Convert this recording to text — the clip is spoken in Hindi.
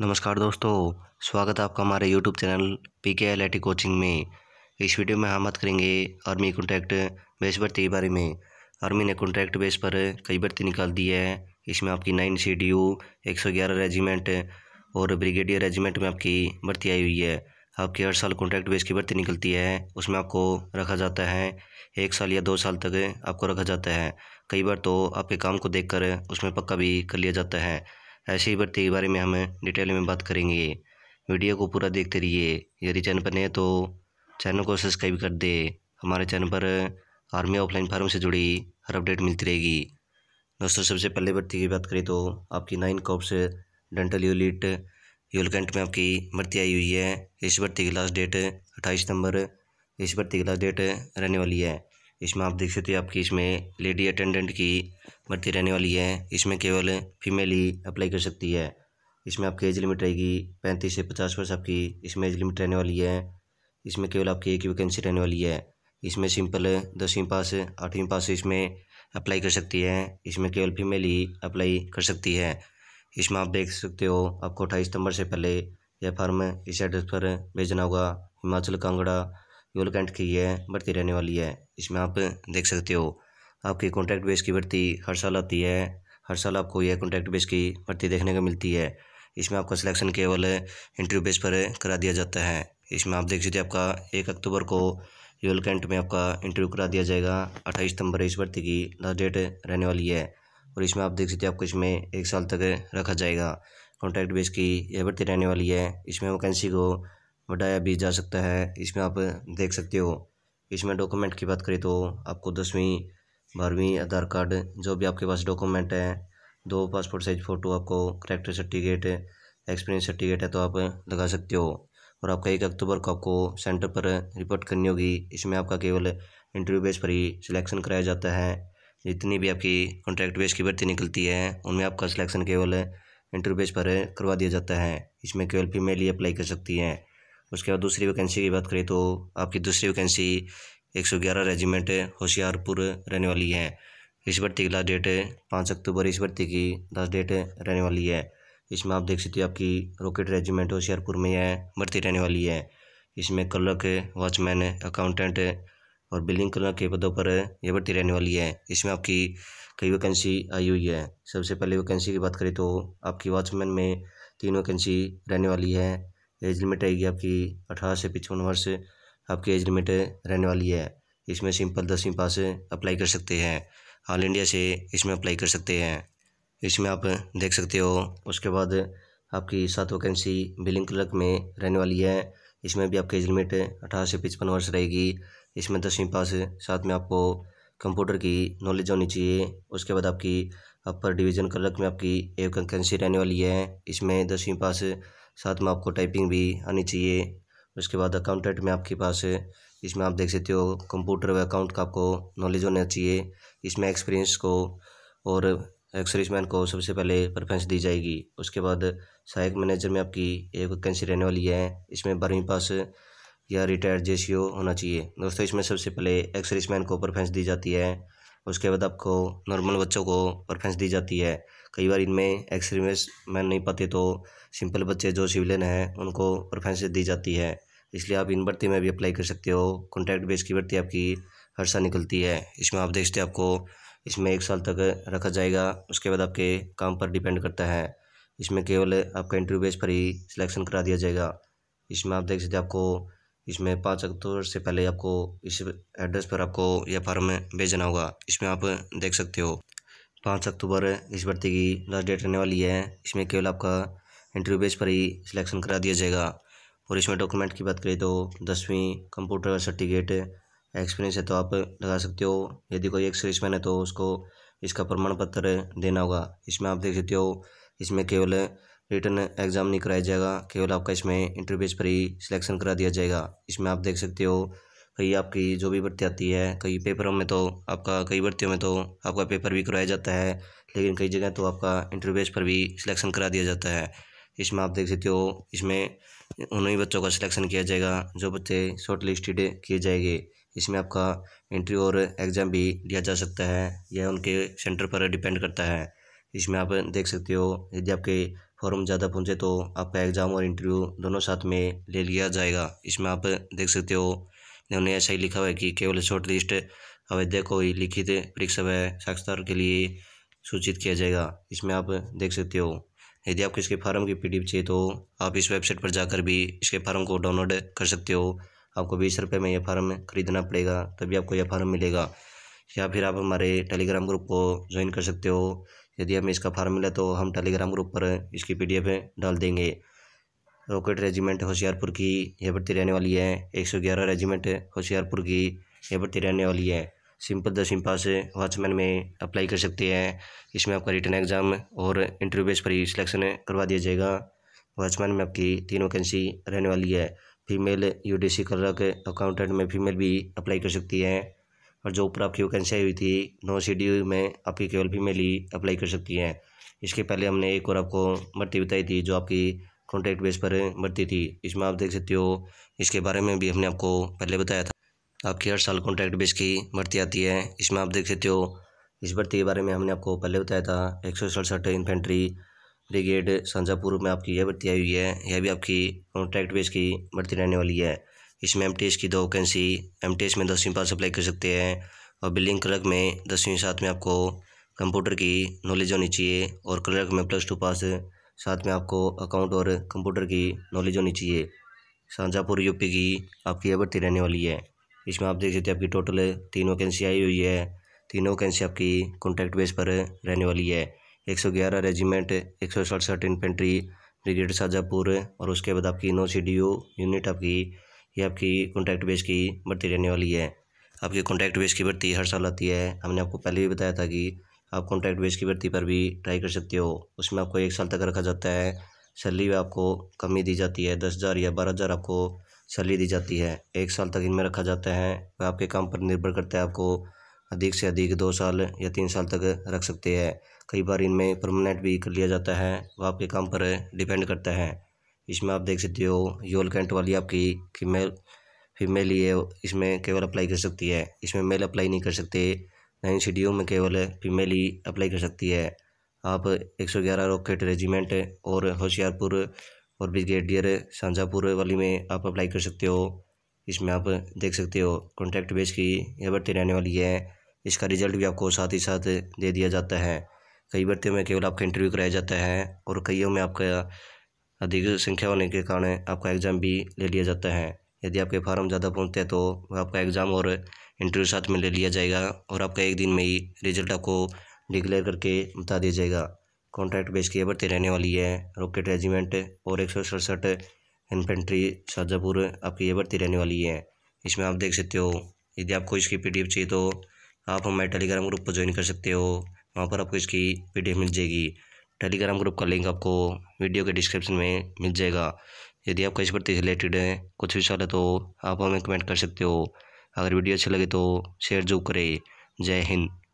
नमस्कार दोस्तों स्वागत है आपका हमारे YouTube channel P K coaching में इस वीडियो में हम बात करेंगे आर्मी कॉन्ट्रैक्ट बेस भर्ती के बारे में आर्मी ने कॉन्ट्रैक्ट बेस पर कई भर्ती निकाल दी है इसमें आपकी नाइन सी डी यू एक सौ ग्यारह रेजिमेंट और ब्रिगेडियर रेजिमेंट में आपकी भर्ती आई हुई है आपकी हर साल कॉन्ट्रैक्ट बेस की भर्ती निकलती है उसमें आपको रखा जाता है एक साल या दो साल तक आपको रखा जाता है कई बार तो आपके काम को देख उसमें पक्का भी कर लिया जाता है ऐसे ही भर्ती के बारे में हम डिटेल में बात करेंगे वीडियो को पूरा देखते रहिए यदि चैनल पर नए तो चैनल को सब्सक्राइब कर दे हमारे चैनल पर आर्मी ऑफलाइन फार्म से जुड़ी हर अपडेट मिलती रहेगी दोस्तों सबसे पहले भर्ती की बात करें तो आपकी नाइन कॉप्स डेंटल यूलिट यूलकेंट में आपकी भर्ती आई हुई है इस भर्ती की लास्ट डेट अट्ठाईस सितंबर इस भर्ती की लास्ट डेट रहने वाली है इसमें आप देख सकते हो आपकी इसमें लेडी अटेंडेंट की भर्ती रहने वाली है इसमें केवल फीमेल ही अप्लाई कर सकती है इसमें आपकी एज लिमिट रहेगी पैंतीस से पचास वर्ष आपकी इसमें एज लिमिट रहने वाली है इसमें केवल आपकी एक वैकेंसी रहने वाली है इसमें सिंपल दसवीं पास आठवीं पास इसमें अप्लाई कर सकती है इसमें केवल फीमेल ही अप्लाई कर सकती है इसमें आप देख सकते हो आपको अट्ठाईस सितंबर से पहले यह फॉर्म इस एड्रेस पर भेजना होगा हिमाचल कांगड़ा योल कैंट की है बढ़ती रहने वाली है इसमें आप देख सकते हो आपकी कॉन्ट्रैक्ट बेस की भर्ती हर साल आती है हर साल आपको यह कॉन्ट्रैक्ट बेस की भर्ती देखने को मिलती है इसमें आपका सिलेक्शन केवल इंटरव्यू बेस पर करा दिया जाता है इसमें आप देख सकते आपका एक अक्टूबर को यूल कैंट में आपका इंटरव्यू करा दिया जाएगा अट्ठाईस सितंबर इस भर्ती की लास्ट डेट रहने वाली है और इसमें आप देख सकते आपको इसमें एक साल तक रखा जाएगा कॉन्ट्रैक्ट बेस की यह भर्ती रहने वाली है इसमें वैकेंसी को बढ़ाया भी जा सकता है इसमें आप देख सकते हो इसमें डॉक्यूमेंट की बात करें तो आपको दसवीं बारहवीं आधार कार्ड जो भी आपके पास डॉक्यूमेंट है दो पासपोर्ट साइज फ़ोटो आपको करेक्टर सर्टिफिकेट एक्सपीरियंस सर्टिफिकेट है तो आप लगा सकते हो और आपका एक अक्टूबर को आपको सेंटर पर रिपोर्ट करनी होगी इसमें आपका केवल इंटरव्यू बेस पर ही सिलेक्शन कराया जाता है जितनी भी आपकी कॉन्ट्रैक्ट बेस की भर्ती निकलती है उनमें आपका सिलेक्शन केवल इंटरव्यू बेस पर करवा दिया जाता है इसमें केवल फीमेल ही अप्लाई कर सकती हैं उसके बाद दूसरी वैकेंसी की बात करें तो आपकी दूसरी वैकेंसी एक सौ ग्यारह रेजिमेंट होशियारपुर रहने वाली है इस भर्ती की लास्ट डेट पाँच अक्टूबर इस भर्ती की लास्ट डेट रहने वाली है इसमें आप देख सकते हो आपकी रॉकेट रेजिमेंट होशियारपुर में यह भर्ती रहने वाली है इसमें क्लर्क वॉचमैन अकाउंटेंट और बिल्डिंग क्लर्क के पदों पर यह भर्ती रहने वाली है इसमें आपकी कई वैकेंसी आई हुई है सबसे पहले वैकेंसी की बात करें तो आपकी वॉचमैन में तीन वैकेंसी रहने वाली है एज लिमिट आएगी आपकी अठारह से पचपन वर्ष आपकी एज लिमिट रहने वाली है इसमें सिंपल दसवीं पास अप्लाई कर सकते हैं ऑल इंडिया से इसमें अप्लाई कर सकते हैं इसमें आप देख सकते हो उसके बाद आपकी सात वैकेंसी बिलिंग क्लर्क में रहने वाली है इसमें भी आपकी एज लिमिट अठारह से पचपन वर्ष रहेगी इसमें दसवीं पास साथ में आपको कंप्यूटर की नॉलेज होनी चाहिए उसके बाद आपकी अपर डिवीज़न क्लर्क में आपकी एक वैकेंसी रहने वाली है इसमें दसवीं पास साथ में आपको टाइपिंग भी आनी चाहिए उसके बाद अकाउंटेंट में आपके पास इसमें आप देख सकते हो कंप्यूटर व अकाउंट का आपको नॉलेज होना चाहिए इसमें एक्सपीरियंस को और एक्सरिसमैन को सबसे पहले प्रेफरेंस दी जाएगी उसके बाद सहायक मैनेजर में आपकी एक वैकेंसी रहने वाली है इसमें बारहवीं पास या रिटायर्ड जे होना चाहिए दोस्तों इसमें सबसे पहले एक्स रिसमैन को परफ्रेंस दी जाती है उसके बाद आपको नॉर्मल बच्चों को परफ्रेंस दी जाती है कई बार इनमें एक्स मैन नहीं पाते तो सिंपल बच्चे जो सिविलियन हैं उनको परफ्रेंस दी जाती है इसलिए आप इन भर्ती में भी अप्लाई कर सकते हो कॉन्ट्रैक्ट बेस की भर्ती आपकी हर साल निकलती है इसमें आप देखते हैं आपको इसमें एक साल तक रखा जाएगा उसके बाद आपके काम पर डिपेंड करता है इसमें केवल आपका इंटरव्यू बेस पर ही सिलेक्शन करा दिया जाएगा इसमें आप देख सकते हैं आपको इसमें पाँच अक्टूबर से पहले आपको इस एड्रेस पर आपको यह फार्म भेजना होगा इसमें आप देख सकते हो पाँच अक्टूबर इस भर्ती की लास्ट डेट रहने वाली है इसमें केवल आपका इंटरव्यू बेस पर ही सिलेक्शन करा दिया जाएगा और इसमें डॉक्यूमेंट की बात करें तो दसवीं कंप्यूटर सर्टिफिकेट एक्सपीरियंस है तो आप लगा सकते हो यदि कोई एक सर्विसमैन है तो उसको इसका प्रमाण पत्र देना होगा इसमें आप देख सकते हो इसमें केवल रिटर्न एग्ज़ाम नहीं कराया जाएगा केवल आपका इसमें इंटरव्यू बेस पर ही सिलेक्शन करा दिया जाएगा इसमें आप देख सकते हो कई आपकी जो भी भर्ती आती है कई पेपरों में तो आपका कई भर्तियों में तो आपका पेपर भी कराया जाता है लेकिन कई जगह तो आपका इंटरव्यू बेस पर भी सिलेक्शन करा दिया जाता है इसमें आप देख सकते हो इसमें उन्हीं बच्चों का सिलेक्शन किया जाएगा जो बच्चे शॉर्ट लिस्टेड किए जाएंगे इसमें आपका इंटरव्यू और एग्ज़ाम भी दिया जा सकता है यह उनके सेंटर पर डिपेंड करता है इसमें आप देख सकते हो यदि आपके फॉर्म ज़्यादा पहुँचे तो आपका एग्ज़ाम और इंटरव्यू दोनों साथ में ले लिया जाएगा इसमें आप देख सकते हो उन्होंने ऐसा ही लिखा हुआ है कि केवल शॉर्ट लिस्ट अवैध को ही लिखित परीक्षा व साक्षात्कार के लिए सूचित किया जाएगा इसमें आप देख सकते हो यदि आपको इसके फार्म की पी चाहिए तो आप इस वेबसाइट पर जाकर भी इसके फार्म को डाउनलोड कर सकते हो आपको बीस रुपये में यह फार्म खरीदना पड़ेगा तभी आपको यह फार्म मिलेगा या फिर आप हमारे टेलीग्राम ग्रुप को ज्वाइन कर सकते हो यदि हमें इसका फार्मूला तो हम टेलीग्राम ग्रुप पर इसकी पी डाल देंगे रॉकेट रेजिमेंट होशियारपुर की यह भर्ती रहने वाली है एक सौ ग्यारह रेजिमेंट होशियारपुर की यह भर्ती रहने वाली है सिंपल द सिंपा से में अप्लाई कर सकते हैं इसमें आपका रिटर्न एग्ज़ाम और इंटरव्यू बेस पर ही सिलेक्शन करवा दिया जाएगा वॉचमैन में आपकी तीन वैकेंसी रहने वाली है female U UDC clerk accountant में फीमेल भी अप्लाई कर सकती है और जो ऊपर आपकी वैकेंसी आई हुई थी नो सी में आपकी केवल फीमेल ही अप्लाई कर सकती हैं इसके पहले हमने एक और आपको भर्ती बताई थी जो आपकी कॉन्ट्रैक्ट बेस पर भर्ती थी इसमें आप देख सकते हो इसके बारे में भी हमने आपको पहले बताया था आपकी हर साल कॉन्ट्रैक्ट बेस की भर्ती आती है इसमें आप देख सकते हो इस भर्ती के बारे में हमने आपको पहले बताया था एक सौ सड़सठ इन्फेंट्री ब्रिगेड सांझापुर में आपकी यह भर्ती आई हुई है यह भी आपकी कॉन्ट्रैक्ट बेस की भर्ती रहने वाली है इसमें एम की दो वैकेंसी एम में दसवीं पास अप्लाई कर सकते हैं और बिल्डिंग क्लर्क में दसवीं साथ में आपको कंप्यूटर की नॉलेज होनी चाहिए और क्लर्क में प्लस टू पास साथ में आपको अकाउंट और कंप्यूटर की नॉलेज होनी चाहिए शाहजहाँपुर यूपी की आपकी अभर्ती रहने वाली है इसमें आप देख सकते हैं आपकी टोटल तीन वैकेंसी आई हुई है तीनों वैकेंसी आपकी कॉन्ट्रैक्ट बेस पर रहने वाली है एक सौ ग्यारह रेजिमेंट एक सौ सड़सठ इन्फेंट्री ब्रिगेड शाहजहाँपुर और उसके बाद आपकी नौ सी डी यू यूनिट आपकी ये आपकी कॉन्ट्रैक्ट बेस की भर्ती रहने वाली है आपकी कॉन्ट्रैक्ट बेस की भर्ती हर साल आती है हमने आपको पहले भी बताया था कि आप कॉन्ट्रैक्ट बेस की भर्ती पर भी ट्राई कर सकते हो उसमें आपको एक साल तक रखा जाता है सैलरी आपको कमी दी जाती है दस हज़ार या बारह हज़ार आपको सैलरी दी जाती है एक साल तक इनमें रखा जाता है वह आपके काम पर निर्भर करता है आपको अधिक से अधिक दो साल या तीन साल तक रख सकते हैं कई बार इनमें परमानेंट भी कर लिया जाता है वह आपके काम पर डिपेंड करता है इसमें आप देख सकते हो योल कैंट वाली आपकी फीमेल फीमेल ही है इसमें केवल अप्लाई कर सकती है इसमें मेल अप्लाई नहीं कर सकते नाइन सी में केवल फीमेल ही अप्लाई कर सकती है आप 111 रॉकेट रेजिमेंट और होशियारपुर और ब्रिगेडियर शाहजहाँपुर वाली में आप अप्लाई कर सकते हो इसमें आप देख सकते हो कॉन्ट्रैक्ट बेस की यह भर्ती रहने वाली है इसका रिजल्ट भी आपको साथ ही साथ दे दिया जाता है कई भर्तियों में केवल आपका इंटरव्यू कराया जाता है और कईयों में आपका अधिक संख्या होने के कारण आपका एग्ज़ाम भी ले लिया जाता है यदि आपके फार्म ज़्यादा पहुँचते हैं तो आपका एग्ज़ाम और इंटरव्यू साथ में ले लिया जाएगा और आपका एक दिन में ही रिजल्ट आपको डिक्लेयर करके बता दिया जाएगा कॉन्ट्रैक्ट बेस की भर्ती रहने वाली है रॉकेट रेजिमेंट और एक सौ सड़सठ इन्फेंट्री शाहजहापुर आपकी ये भर्ती रहने वाली है इसमें आप देख सकते हो यदि आपको इसकी पी चाहिए तो आप हमारे टेलीग्राम ग्रुप पर ज्वाइन कर सकते हो वहाँ पर आपको इसकी पी मिल जाएगी टेलीग्राम ग्रुप का लिंक आपको वीडियो के डिस्क्रिप्शन में मिल जाएगा यदि आपका इस प्रति रिलेटेड है कुछ सवाल है तो आप हमें कमेंट कर सकते हो अगर वीडियो अच्छी लगे तो शेयर जरूर करें जय हिंद